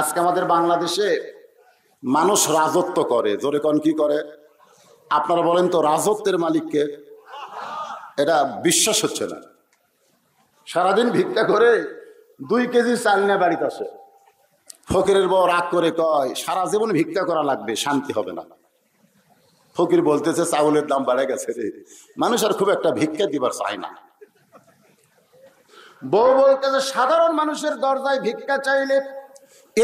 আজকে আমাদের বাংলাদেশে মানুষ রাজত্ব করে জোরে কন কি করে আপনারা বলেন তো রাজত্বের মালিককে এটা বিশ্বাস হচ্ছে না সারাদিন ভিক্ষা করে দুই কেজি চাল নিয়ে বাড়িতে আসে ফকিরের বউ রাগ করে কয় সারা জীবন ভিক্ষা করা লাগবে শান্তি হবে না ফকির বলতেছে চাউলের দাম বাড়ে গেছে রে মানুষ আর খুব একটা ভিক্ষা দিবার চায় না বউ বলতেছে সাধারণ মানুষের দরজায় ভিক্ষা চাইলে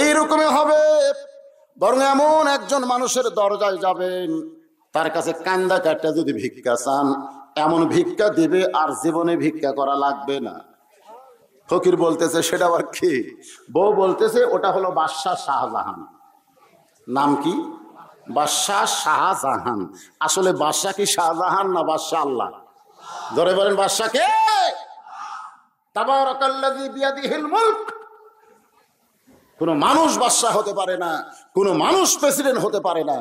এই হবে বরং এমন একজন মানুষের দরজায় যাবেন তার কাছে কান্দা কাটা যদি ভিক্ষা চান এমন ভিক্ষা দিবে আর জীবনে ভিক্ষা করা লাগবে না ফকির বলতেছে সেটা আবার কি বউ বলতেছে ওটা হলো বাদশাহ শাহজাহান নাম কি বাদশাহ শাহজাহান আসলে বাদশাহ কি শাহজাহান না বাদশাহ আল্লাহ ধরে বলেন বাদশাহ তাবার বিয়াদি হিল মুল্ক কোনো মানুষ বাদশাহ হতে পারে না কোনো মানুষ প্রেসিডেন্ট হতে পারে না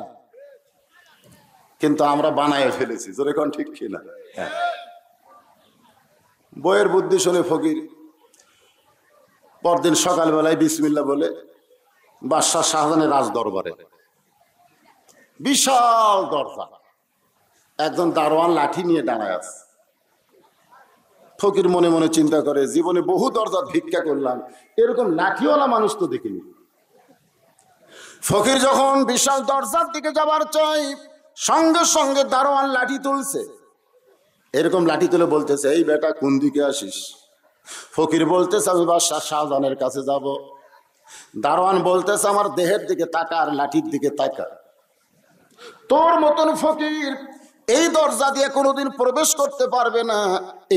কিন্তু আমরা বানায় ফেলেছি যেরকম ঠিক কিনা হ্যাঁ। বইয়ের বুদ্ধি শুনে ফকির পরদিন সকালবেলায় বিসমিল্লা বলে বাদশাহ শাহজানের রাজ দরবারে বিশাল দরজা একজন দারোয়ান লাঠি নিয়ে দাঁড়ায় আছে ফকির মনে মনে চিন্তা করে জীবনে বহু দরজা ভিক্ষা করলাম এরকম লাঠিওয়ালা মানুষ তো দেখিনি ফকির যখন বিশাল দরজার দিকে যাবার চাই সঙ্গে সঙ্গে দারোয়ান লাঠি তুলছে এরকম লাঠি তুলে বলতেছে এই বেটা কোন দিকে আসিস ফকির বলতেছে আমি বাদশাহ শাহজাহানের কাছে যাব দারোয়ান বলতেছে আমার দেহের দিকে তাকা আর লাঠির দিকে তাকা তোর মতন ফকির এই দরজা দিয়ে কোনোদিন প্রবেশ করতে পারবে না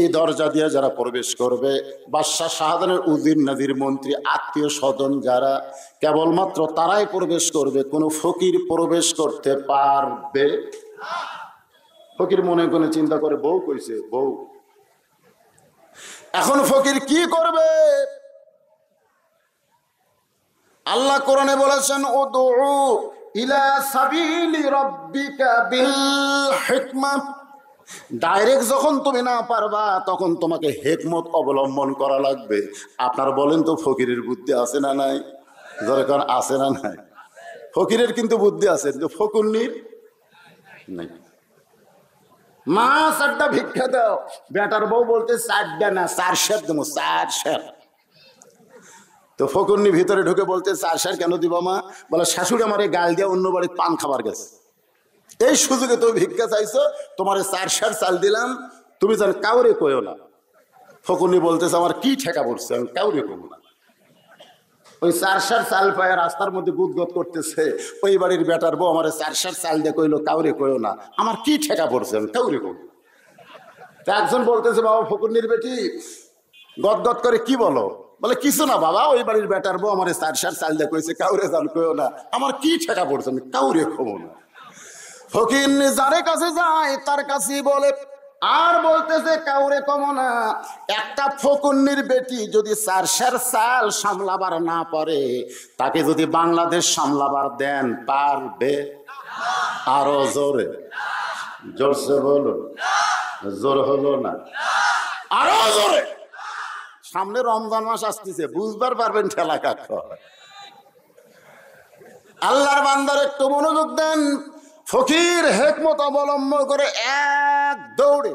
এই দরজা দিয়ে যারা প্রবেশ করবে বাদশাহ শাহাদানের উদ্দিন নাদির মন্ত্রী আত্মীয় স্বজন যারা কেবলমাত্র তারাই প্রবেশ করবে কোনো ফকির প্রবেশ করতে পারবে ফকির মনে কোনো চিন্তা করে বউ কইছে বউ এখন ফকির কি করবে আল্লাহ কোরআনে বলেছেন ও দৌড় ইলা সাবিলি রব্বিকা বিল হিকমা ডাইরেক্ট যখন তুমি না পারবা তখন তোমাকে হেকমত অবলম্বন করা লাগবে আপনার বলেন তো ফকিরের বুদ্ধি আছে না নাই যখন আছে না নাই ফকিরের কিন্তু বুদ্ধি আছে কিন্তু ফকুন্নির নাই মা চারটা ভিক্ষা দাও বেটার বউ বলতে চারটা না চার শের দেবো চার শের তো ফকর্নি ভিতরে ঢুকে বলতেছে আশার কেন দিবা মা বলে শাশুড়ি আমারে গাল দিয়ে অন্য বাড়ির পান খাবার গেছে এই সুযোগে তুমি ভিক্ষা চাইছো তোমার চার সার চাল দিলাম তুমি যেন কাউরে কয়ো না ফকুনি বলতেছে আমার কি ঠেকা পড়ছে আমি কাউরে কব না ওই চার সার চাল পায় রাস্তার মধ্যে গুদগত করতেছে ওই বাড়ির বেটার বউ আমার চার সার চাল দিয়ে কইলো কাউরে কয়ো না আমার কি ঠেকা পড়ছে আমি কাউরে কব একজন বলতেছে বাবা ফকুনির বেটি গদগদ করে কি বলো বলে কিছু না বাবা ওই বাড়ির বেটার বউ আমার সার সার চাল দিয়ে কইছে কাউরে জান কেউ না আমার কি ঠেকা পড়ছে আমি কাউরে খবো না ফকির যারে কাছে যায় তার কাছে বলে আর বলতেছে কাউরে কমনা একটা ফকুন্নির বেটি যদি চারশের সাল সামলাবার না পারে তাকে যদি বাংলাদেশ সামলাবার দেন পারবে আরো জোরে জোরসে বলুন জোর হলো না আরো জোরে সামনে রমজান মাস আসতেছে বুঝবার পারবেন ঠেলা কাক আল্লাহর বান্দার একটু মনোযোগ দেন ফকির হেকমত অবলম্বন করে এক দৌড়ে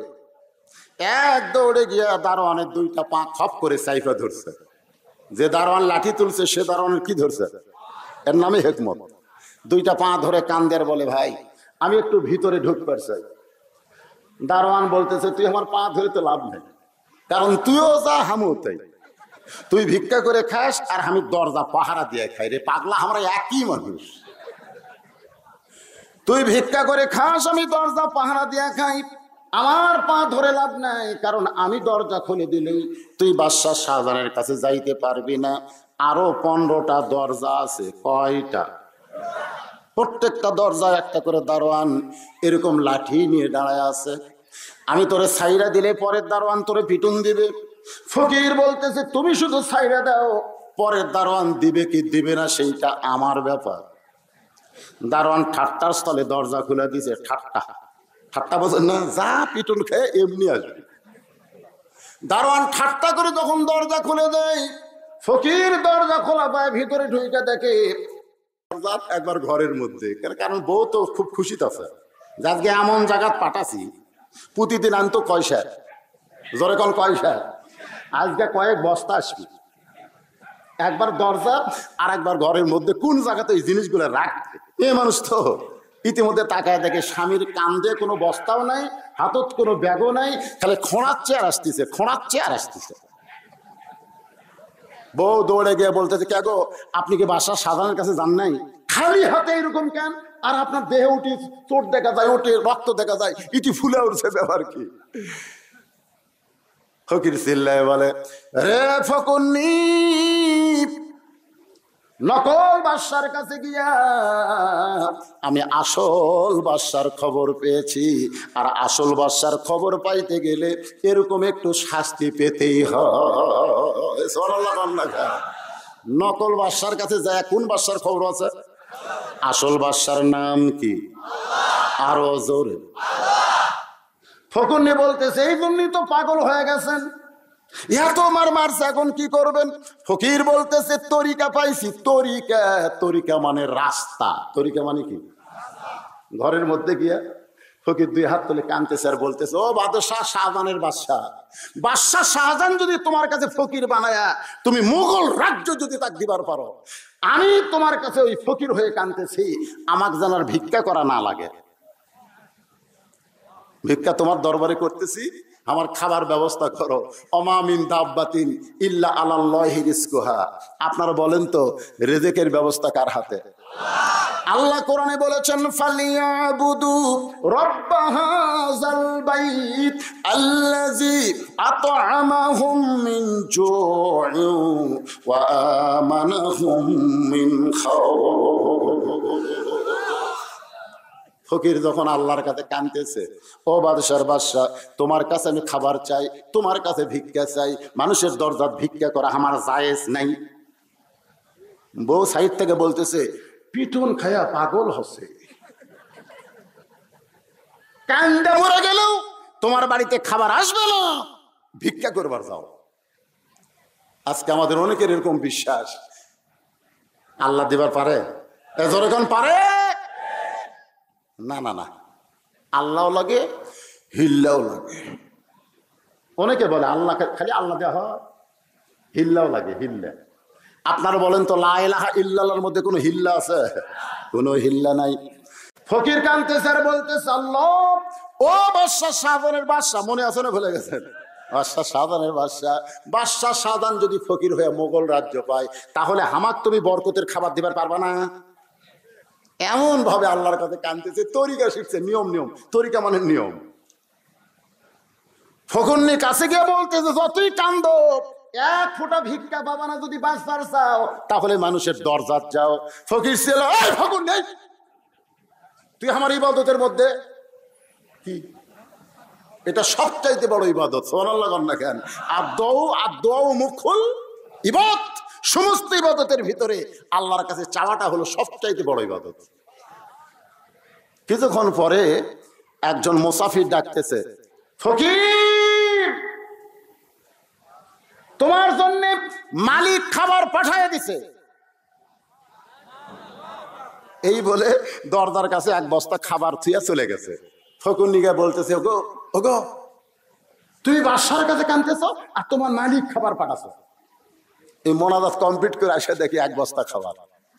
এক দৌড়ে গিয়ে দারোয়ানের দুইটা পা খপ করে সাইফা ধরছে যে দারোয়ান লাঠি তুলছে সে দারোয়ানের কি ধরছে এর নামে হেকমত দুইটা পা ধরে কান্দের বলে ভাই আমি একটু ভিতরে ঢুকতে পারছি দারোয়ান বলতেছে তুই আমার পা ধরে তো লাভ নেই কারণ তুইও যা হামু তাই তুই ভিক্ষা করে খাস আর আমি দরজা পাহারা দিয়ে খাই রে পাগলা আমরা একই মানুষ তুই ভিক্ষা করে খাস আমি দরজা পাহারা দিয়ে খাই আমার পা ধরে লাভ নাই কারণ আমি দরজা খুলে দিলেই তুই বাদশাহ শাহজাহানের কাছে যাইতে পারবি না আরো পনেরোটা দরজা আছে কয়টা প্রত্যেকটা দরজায় একটা করে দারোয়ান এরকম লাঠি নিয়ে দাঁড়ায় আছে আমি তোরে সাইরা দিলে পরের দারোয়ান তোরে পিটুন দিবে ফকির বলতেছে তুমি শুধু সাইরা দাও পরের দারোয়ান দিবে কি দিবে না সেইটা আমার ব্যাপার দারোয়ান ঠাট্টার স্থলে দরজা খুলে দিছে ঠাট্টা ঠাট্টা বলছে না যা পিটুন খেয়ে এমনি আসবে দারোয়ান ঠাট্টা করে যখন দরজা খুলে দেয় ফকির দরজা খোলা পায় ভিতরে ঢুইটা দেখে একবার ঘরের মধ্যে কারণ বউ তো খুব খুশি আছে আজকে এমন জায়গা পাঠাছি প্রতিদিন আনতো কয়সা জোরে কন কয়সা আজকে কয়েক বস্তা আসবি একবার দরজা আর একবার ঘরের মধ্যে কোন জায়গাতে এই জিনিসগুলো রাখবে এ মানুষ তো ইতিমধ্যে তাকায় দেখে স্বামীর কান্দে কোনো বস্তাও নাই হাতত কোনো ব্যাগও নাই তাহলে খোঁড়ার চেয়ার আসতেছে খোঁড়ার চেয়ার আসতেছে বউ দৌড়ে গিয়ে বলতেছে কে গো আপনি কি বাসার সাধারণের কাছে যান নাই খালি হাতে এরকম কেন আর আপনার দেহে উঠে চোট দেখা যায় উঠে রক্ত দেখা যায় ইটি ফুলে উঠছে ব্যাপার কি ফকির সিল্লায় বলে রে ফকুন্নি নকল বাসার কাছে গিয়া আমি আসল বাসার খবর পেয়েছি আর আসল বাসার খবর পাইতে গেলে এরকম একটু শাস্তি পেতেই হল নকল বাসার কাছে যায় কোন বাসার খবর আছে আসল বাদশার নাম কি আরো জোরে ফকুনি বলতেছে এই জন্যই তো পাগল হয়ে গেছেন তো মার মারছে এখন কি করবেন ফকির বলতেছে তরিকা পাইছি তরিকা তরিকা মানে রাস্তা তরিকা মানে কি ঘরের মধ্যে গিয়া ফকির দুই হাত তুলে কানতেছে আর বলতেছে ও বাদশাহ শাহজাহানের বাদশাহ বাদশাহ শাহজাহান যদি তোমার কাছে ফকির বানায়া তুমি মুঘল রাজ্য যদি তাক দিবার পারো আমি তোমার কাছে ওই ফকির হয়ে কানতেছি আমাকে জানার ভিক্ষা করা না লাগে ভিক্ষা তোমার দরবারে করতেছি আমার খাবার ব্যবস্থা করো অমামিন দাববাতিন ইল্লা আলাল্লাহি রিস্কুহা আপনারা বলেন তো রেজেকের ব্যবস্থা কার হাতে আল্লাহ কোরআনে বলেছেন ফালিয়াবুদু রাব্বাহাযাল বাইত আল্লাযী আত'আমাহুম মিন জু'উ ওয়া আমানাহুম মিন খাউফ ফকির যখন আল্লাহর কাছে কানতেছে ও বাদশার বাদশাহ তোমার কাছে আমি খাবার চাই তোমার কাছে ভিক্ষা চাই মানুষের দরজা ভিক্ষা করা আমার জায়েজ নাই বউ সাইড থেকে বলতেছে পিটুন খায়া পাগল হসে কান্দা মরে গেল তোমার বাড়িতে খাবার আসবে না ভিক্ষা করবার যাও আজকে আমাদের অনেকের এরকম বিশ্বাস আল্লাহ দিবার পারে এখন পারে না না না আল্লাহ লাগে হিল্লাও লাগে অনেকে বলে আল্লাহ খালি আল্লাহ দেওয়া হয় হিল্লাও লাগে হিল্লা আপনারা বলেন তো লাহা ইল্লাহর মধ্যে কোনো হিল্লা আছে কোনো হিল্লা নাই ফকির কান্তে স্যার বলতেছে আল্লাহ ও বাদশাহ সাধানের বাদশাহ মনে আছে না ভুলে গেছেন বাদশাহ সাদানের বাদশাহ বাদশাহ সাদান যদি ফকির হয়ে মোগল রাজ্য পায় তাহলে হামাক তুমি বরকতের খাবার দিবার পারবা না এমন ভাবে আল্লাহর কাছে কানতেছে তরিকা শিখছে নিয়ম নিয়ম তরিকা মানে নিয়ম ফকন্নির কাছে গিয়ে বলতেছে যতই কান্দ এক ফোঁটা ভিক্ষা বাবা না যদি বাঁচবার চাও তাহলে মানুষের দরজা যাও ফকির ছিল ফকুন তুই আমার ইবাদতের মধ্যে কি এটা সবচাইতে বড় ইবাদত সোনাল্লাহ কন্যা কেন আর দৌ আর দৌ মুখুল ইবাদ সমস্ত ইবাদতের ভিতরে আল্লাহর কাছে চাওয়াটা হলো সবচাইতে বড় ইবাদত কিছুক্ষণ পরে একজন মোসাফির ডাকতেছে ফকির তোমার জন্য মালিক খাবার পাঠায় দিছে এই বলে দরদার কাছে এক বস্তা খাবার থুইয়া চলে গেছে নিগা বলতেছে ওগো ওগো তুমি বাদশার কাছে কানতেছ আর তোমার মালিক খাবার পাঠাচ্ছ এই মনাদাত কমপ্লিট করে আসে দেখি এক বস্তা খাবার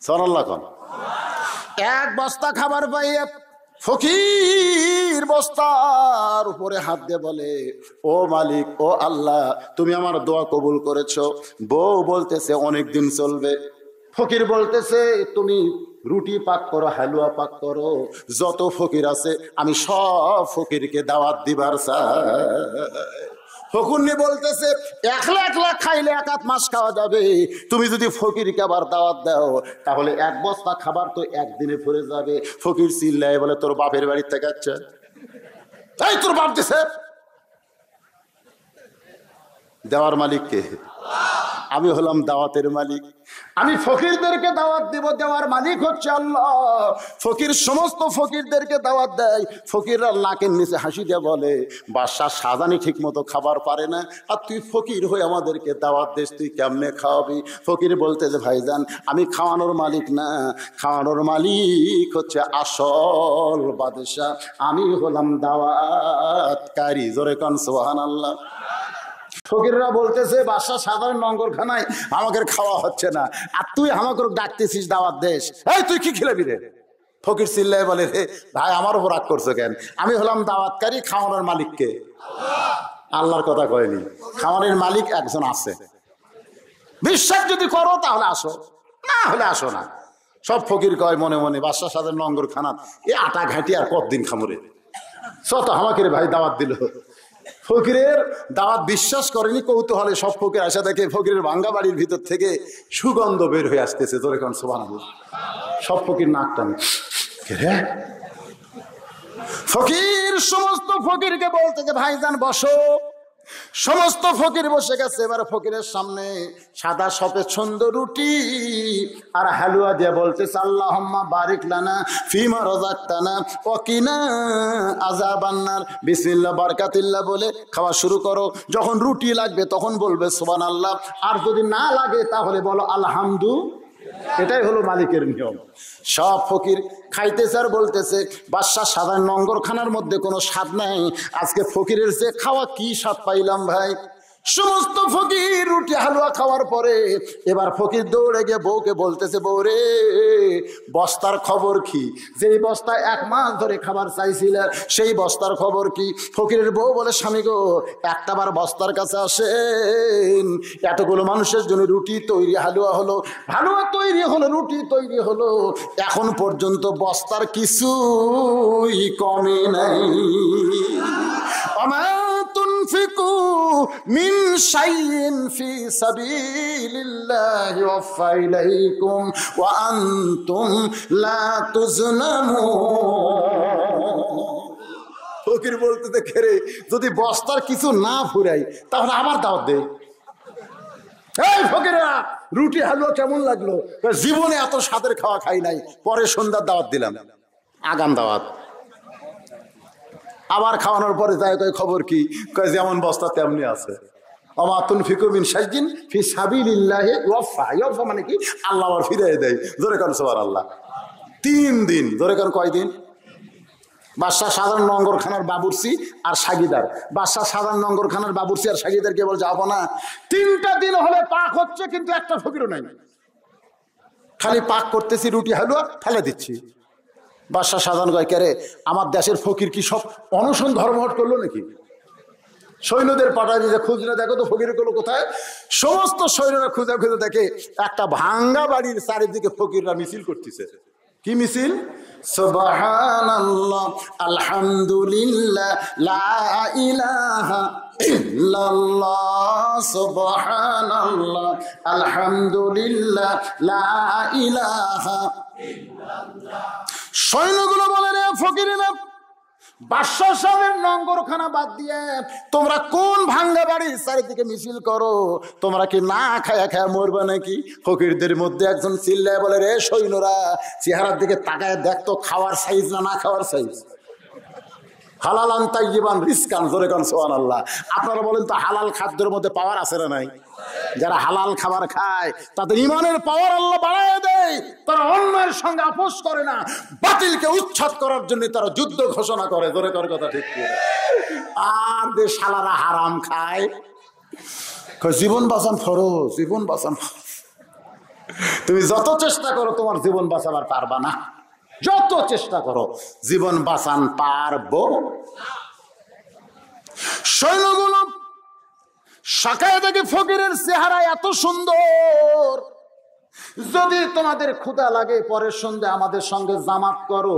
সরাল্লা এক বস্তা খাবার পাইয়ে ফকির বস্তার উপরে হাত দিয়ে বলে ও মালিক ও আল্লাহ তুমি আমার দোয়া কবুল করেছ বউ বলতেছে অনেক দিন চলবে ফকির বলতেছে তুমি রুটি পাক করো হালুয়া পাক করো যত ফকির আছে আমি সব ফকিরকে দাওয়াত দিবার চাই ফকুন্নি বলতেছে একলা একলা খাইলে এক হাত মাস খাওয়া যাবে তুমি যদি ফকির খাবার দাওয়াত দাও তাহলে এক বস্তা খাবার তো একদিনে ফুরে যাবে ফকির চিল্লায় বলে তোর বাপের বাড়ির থেকে আচ্ছা তাই তোর বাপ দিছে দেওয়ার মালিককে আমি হলাম দাওয়াতের মালিক আমি ফকিরদেরকে দাওয়াত দিব দেওয়ার মালিক হচ্ছে আল্লাহ ফকির সমস্ত ফকিরদেরকে দাওয়াত দেয় ফকিররা নাকের নিচে হাসি দিয়ে বলে বাসা সাজানি ঠিক মতো খাবার পারে না আর তুই ফকির হয়ে আমাদেরকে দাওয়াত দিস তুই কেমনে খাওয়াবি ফকির বলতে যে ভাইজান আমি খাওয়ানোর মালিক না খাওয়ানোর মালিক হচ্ছে আসল বাদশাহ আমি হলাম দাওয়াতকারী জোরে কন সোহান আল্লাহ ফকিররা বলতেছে বাসা সাধারণ নঙ্গরখানায় আমাকে খাওয়া হচ্ছে না আর তুই আমাকে ডাকতেছিস দাওয়াত দেশ এই তুই কি খেলাবি রে ফকির চিল্লাই বলে রে ভাই আমার উপর রাগ করছো কেন আমি হলাম দাওয়াতকারী খাওয়ানোর মালিককে আল্লাহর কথা কয়নি খাওয়ানোর মালিক একজন আছে বিশ্বাস যদি করো তাহলে আসো না হলে আসো না সব ফকির কয় মনে মনে বাদশাহ সাধারণ নঙ্গর এ আটা ঘাটি আর কতদিন খামুরে সত আমাকে ভাই দাওয়াত দিল ফকিরের দাওয়াত বিশ্বাস করেনি কৌতূহলে সব ফকির আসা দেখে ফকিরের ভাঙ্গা বাড়ির ভিতর থেকে সুগন্ধ বের হয়ে আসতেছে তোর এখন সোভান সব ফকির নাক টানে ফকির সমস্ত ফকিরকে বলতে যে ভাইজান বসো সমস্ত ফকির বসে গেছে এবার ফকিরের সামনে সাদা ছন্দ রুটি আর হালুয়া দিয়ে বলতেছে আল্লাহ বারিক লানা ফিমা রজাক টানা অকিনা আজা বান্নার বিসমিল্লা বারকাতিল্লা বলে খাওয়া শুরু করো যখন রুটি লাগবে তখন বলবে সোবান আল্লাহ আর যদি না লাগে তাহলে বলো আলহামদু এটাই হলো মালিকের নিয়ম সব ফকির খাইতেছে আর বলতেছে বাদশাহ সাধারণ নঙ্গরখানার মধ্যে কোনো স্বাদ নাই আজকে ফকিরের চেয়ে খাওয়া কি স্বাদ পাইলাম ভাই সমস্ত ফকির রুটি হালুয়া খাওয়ার পরে এবার ফকির দৌড়ে গিয়ে বউকে বলতেছে বউরে বস্তার খবর কি যেই বস্তায় এক মাস ধরে খাবার চাইছিল সেই বস্তার খবর কি ফকিরের বউ বলে স্বামী গো একটা বার বস্তার কাছে আসেন এতগুলো মানুষের জন্য রুটি তৈরি হালুয়া হলো হালুয়া তৈরি হলো রুটি তৈরি হলো এখন পর্যন্ত বস্তার কিছুই কমে নাই আমার تنفقوا من شيء في سبيل الله يوفى إليكم وأنتم لا تظلمون ফকির বলতে দেখে রে যদি বস্তার কিছু না ফুরাই তাহলে আবার দাওয়াত দে এই ফকিরা রুটি হালুয়া কেমন লাগলো জীবনে এত স্বাদের খাওয়া খাই নাই পরে সন্ধ্যার দাওয়াত দিলাম আগাম দাওয়াত আবার খাওয়ানোর পরে তাই কয় খবর কি কয় যেমন বস্তা তেমনি আছে অমাতুন ফিকুমিন ফি মানে কি আল্লাহ আবার দেয় সবার আল্লাহ তিন দিন সাধারণ নঙ্গরখানার আর সাগিদার সাধারণ নঙ্গরখানার বাবুরসি আর যাবো না তিনটা দিন হলে পাক হচ্ছে কিন্তু একটা ফকিরও নাই খালি পাক করতেছি রুটি হালুয়া ফেলে দিচ্ছি বাদশাহ সাধন কয় কেরে আমার দেশের ফকির কি সব অনশন ধর্মহট করলো নাকি সৈন্যদের পাঠায় যে খুঁজ না দেখো তো ফকির গুলো কোথায় সমস্ত সৈন্যরা খুঁজে খুঁজে দেখে একটা ভাঙ্গা বাড়ির চারিদিকে ফকিররা মিছিল করতেছে কি মিছিল আলহামদুলিল্লাহ লা ইলাহা লা ইলাহা সৈন্যগুলো বলে রে ফকিরিনা বাদশাহ সাহেবের নঙ্গরখানা বাদ দিয়ে তোমরা কোন ভাঙ্গা বাড়ি চারিদিকে মিছিল করো তোমরা কি না খায়া খায়া মরবে নাকি ফকিরদের মধ্যে একজন চিল্লায় বলে রে সৈন্যরা চেহারার দিকে তাকায় দেখতো খাওয়ার সাইজ না না খাওয়ার সাইজ হালাল জীবন রিস্কান জোরে কন সোহান আল্লাহ আপনারা বলেন তো হালাল খাদ্যের মধ্যে পাওয়ার আছে না নাই যারা হালাল খাবার খায় তাদের ইমানের পাওয়ার আল্লাহ বাড়ায় দেয় তারা অন্যের সঙ্গে আপোষ করে না বাতিলকে উচ্ছাদ করার জন্য তারা যুদ্ধ ঘোষণা করে জোরে কর কথা ঠিক আর যে শালারা হারাম খায় জীবন বাঁচান ফরো জীবন বাঁচান তুমি যত চেষ্টা করো তোমার জীবন বাঁচাবার পারবা না যত চেষ্টা করো জীবন বাঁচান পারব সৈন্যগুলো শাখায় থেকে ফকিরের চেহারা এত সুন্দর যদি তোমাদের ক্ষুদা লাগে পরের সন্ধে আমাদের সঙ্গে জামাত করো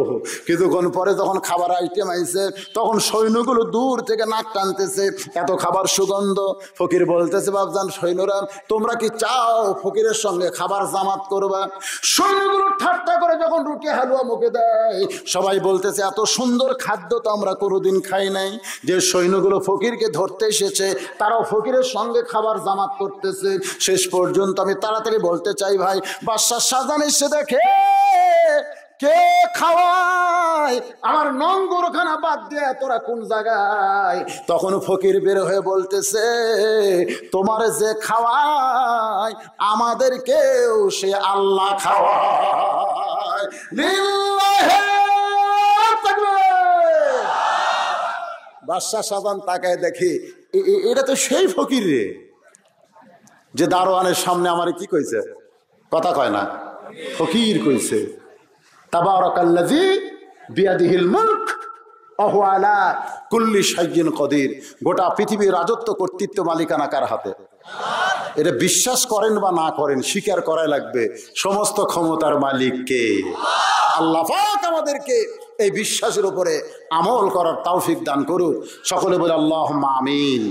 কিছুক্ষণ পরে যখন খাবার আইটেম আইছে তখন সৈন্যগুলো দূর থেকে নাক টানতেছে এত খাবার সুগন্ধ ফকির বলতেছে বাবজান সৈন্যরা তোমরা কি চাও ফকিরের সঙ্গে খাবার জামাত করবা সৈন্যগুলো ঠাট্টা করে যখন রুটি হালুয়া মুখে দেয় সবাই বলতেছে এত সুন্দর খাদ্য তো আমরা কোনোদিন খাই নাই যে সৈন্যগুলো ফকিরকে ধরতে এসেছে তারাও ফকিরের সঙ্গে খাবার জামাত করতেছে শেষ পর্যন্ত আমি তাড়াতাড়ি বলতে চাই ভাই বাদশাহ সাজান এসে দেখে কে খাওয়ায় আমার নঙ্গরখানা বাদ দিয়ে তোরা কোন জায়গায় তখন ফকির বের হয়ে বলতেছে তোমার যে খাওয়ায় আমাদেরকেও সে আল্লাহ খাওয়ায় বাদশাহ সাজান তাকায় দেখি এটা তো সেই ফকির রে যে দারোয়ানের সামনে আমার কি কইছে কথা কয় না ফকির কইছে তাবারকাল্লাজি বিয়াদিহিল মুল্ক অহওয়ালা কুল্লি সাইজিন কদির গোটা পৃথিবীর রাজত্ব কর্তৃত্ব মালিকানা কার হাতে এটা বিশ্বাস করেন বা না করেন স্বীকার করাই লাগবে সমস্ত ক্ষমতার মালিককে আল্লাহ পাক আমাদেরকে এই বিশ্বাসের উপরে আমল করার তৌফিক দান করুক সকলে বলে আল্লাহ আমিন